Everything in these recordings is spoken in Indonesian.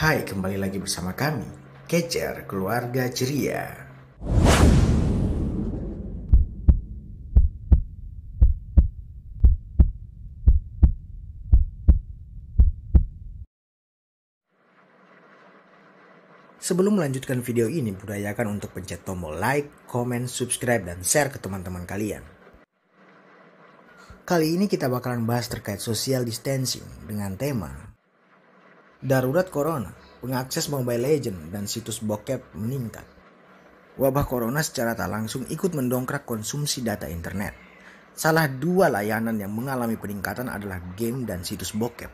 Hai, kembali lagi bersama kami, Kejar Keluarga Ceria. Sebelum melanjutkan video ini, budayakan untuk pencet tombol like, comment, subscribe, dan share ke teman-teman kalian. Kali ini kita bakalan bahas terkait social distancing dengan tema Darurat corona, pengakses Mobile legend dan situs bokep meningkat. Wabah corona secara tak langsung ikut mendongkrak konsumsi data internet. Salah dua layanan yang mengalami peningkatan adalah game dan situs bokep.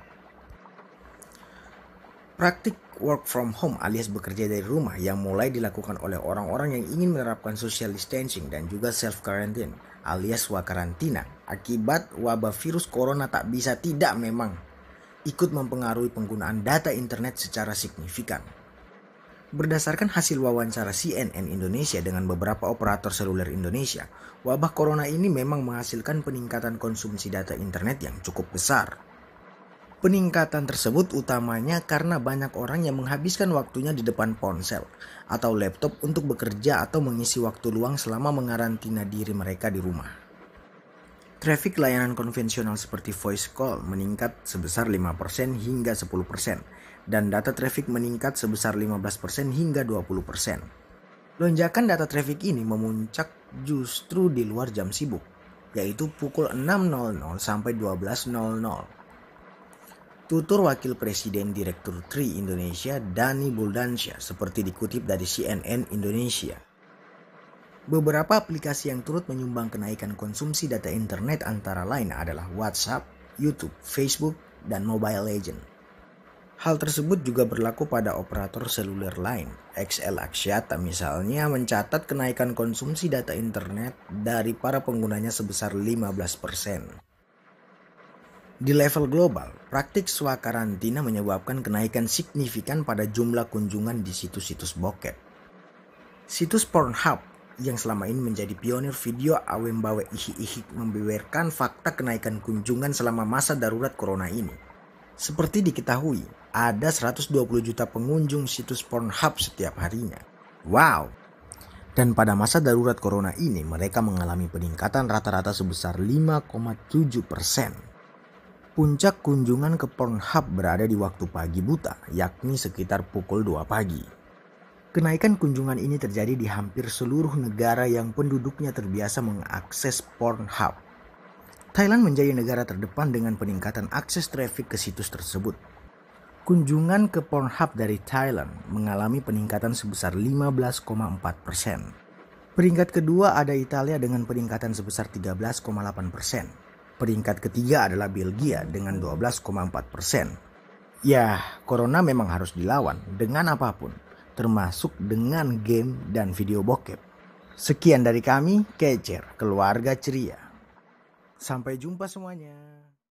Praktik work from home alias bekerja dari rumah yang mulai dilakukan oleh orang-orang yang ingin menerapkan social distancing dan juga self quarantine alias wakarantina akibat wabah virus corona tak bisa tidak memang ikut mempengaruhi penggunaan data internet secara signifikan. Berdasarkan hasil wawancara CNN Indonesia dengan beberapa operator seluler Indonesia, wabah corona ini memang menghasilkan peningkatan konsumsi data internet yang cukup besar. Peningkatan tersebut utamanya karena banyak orang yang menghabiskan waktunya di depan ponsel atau laptop untuk bekerja atau mengisi waktu luang selama mengarantina diri mereka di rumah. Traffic layanan konvensional seperti voice call meningkat sebesar 5% hingga 10% dan data traffic meningkat sebesar 15% hingga 20%. Lonjakan data traffic ini memuncak justru di luar jam sibuk, yaitu pukul 6.00 sampai 12.00. Tutur Wakil Presiden Direktur TRI Indonesia Dani Buldansyah seperti dikutip dari CNN Indonesia Beberapa aplikasi yang turut menyumbang kenaikan konsumsi data internet antara lain adalah WhatsApp, YouTube, Facebook, dan Mobile Legends. Hal tersebut juga berlaku pada operator seluler lain. XL Axiata misalnya mencatat kenaikan konsumsi data internet dari para penggunanya sebesar 15%. Di level global, praktik swakarantina menyebabkan kenaikan signifikan pada jumlah kunjungan di situs-situs bokep. Situs Pornhub yang selama ini menjadi pionir video awem bawe Ihik-Ihik membeberkan fakta kenaikan kunjungan selama masa darurat corona ini. Seperti diketahui, ada 120 juta pengunjung situs Pornhub setiap harinya. Wow! Dan pada masa darurat corona ini mereka mengalami peningkatan rata-rata sebesar 5,7 persen. Puncak kunjungan ke Pornhub berada di waktu pagi buta, yakni sekitar pukul 2 pagi. Kenaikan kunjungan ini terjadi di hampir seluruh negara yang penduduknya terbiasa mengakses Pornhub. Thailand menjadi negara terdepan dengan peningkatan akses trafik ke situs tersebut. Kunjungan ke Pornhub dari Thailand mengalami peningkatan sebesar 15,4 persen. Peringkat kedua ada Italia dengan peningkatan sebesar 13,8 persen. Peringkat ketiga adalah Belgia dengan 12,4 persen. Ya, corona memang harus dilawan dengan apapun termasuk dengan game dan video bokep. Sekian dari kami, Kecer, keluarga ceria. Sampai jumpa semuanya.